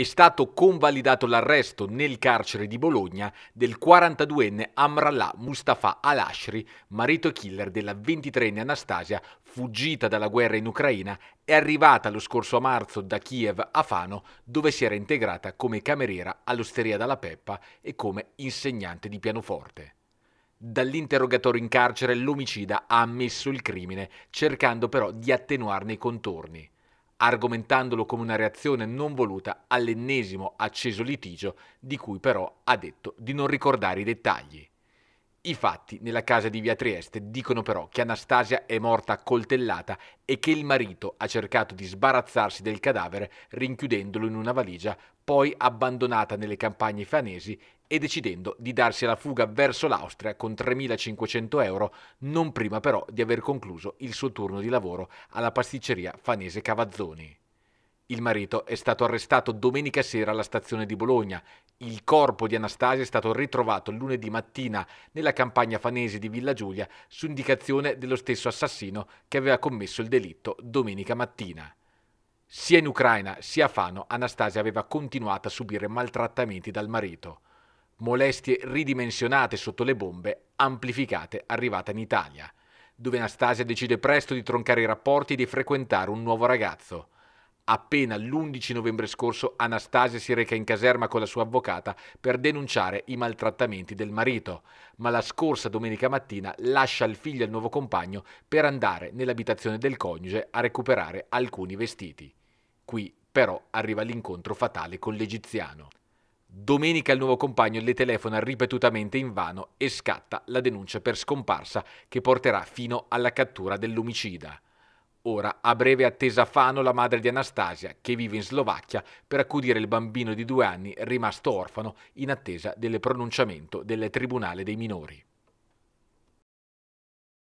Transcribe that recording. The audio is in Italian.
è stato convalidato l'arresto nel carcere di Bologna del 42enne Amrallah Mustafa Al-Ashri, marito killer della 23enne Anastasia, fuggita dalla guerra in Ucraina e arrivata lo scorso marzo da Kiev a Fano, dove si era integrata come cameriera all'Osteria della Peppa e come insegnante di pianoforte. Dall'interrogatorio in carcere l'omicida ha ammesso il crimine, cercando però di attenuarne i contorni argomentandolo come una reazione non voluta all'ennesimo acceso litigio di cui però ha detto di non ricordare i dettagli. I fatti nella casa di Via Trieste dicono però che Anastasia è morta coltellata e che il marito ha cercato di sbarazzarsi del cadavere rinchiudendolo in una valigia poi abbandonata nelle campagne fanesi e decidendo di darsi alla fuga verso l'Austria con 3.500 euro, non prima però di aver concluso il suo turno di lavoro alla pasticceria fanese Cavazzoni. Il marito è stato arrestato domenica sera alla stazione di Bologna. Il corpo di Anastasia è stato ritrovato lunedì mattina nella campagna fanese di Villa Giulia su indicazione dello stesso assassino che aveva commesso il delitto domenica mattina. Sia in Ucraina sia a Fano Anastasia aveva continuato a subire maltrattamenti dal marito. Molestie ridimensionate sotto le bombe, amplificate arrivata in Italia, dove Anastasia decide presto di troncare i rapporti e di frequentare un nuovo ragazzo. Appena l'11 novembre scorso Anastasia si reca in caserma con la sua avvocata per denunciare i maltrattamenti del marito, ma la scorsa domenica mattina lascia il figlio e il nuovo compagno per andare nell'abitazione del coniuge a recuperare alcuni vestiti. Qui però arriva l'incontro fatale con l'egiziano. Domenica il nuovo compagno le telefona ripetutamente in vano e scatta la denuncia per scomparsa che porterà fino alla cattura dell'omicida. Ora, a breve attesa Fano la madre di Anastasia, che vive in Slovacchia, per accudire il bambino di due anni rimasto orfano in attesa del pronunciamento del Tribunale dei minori.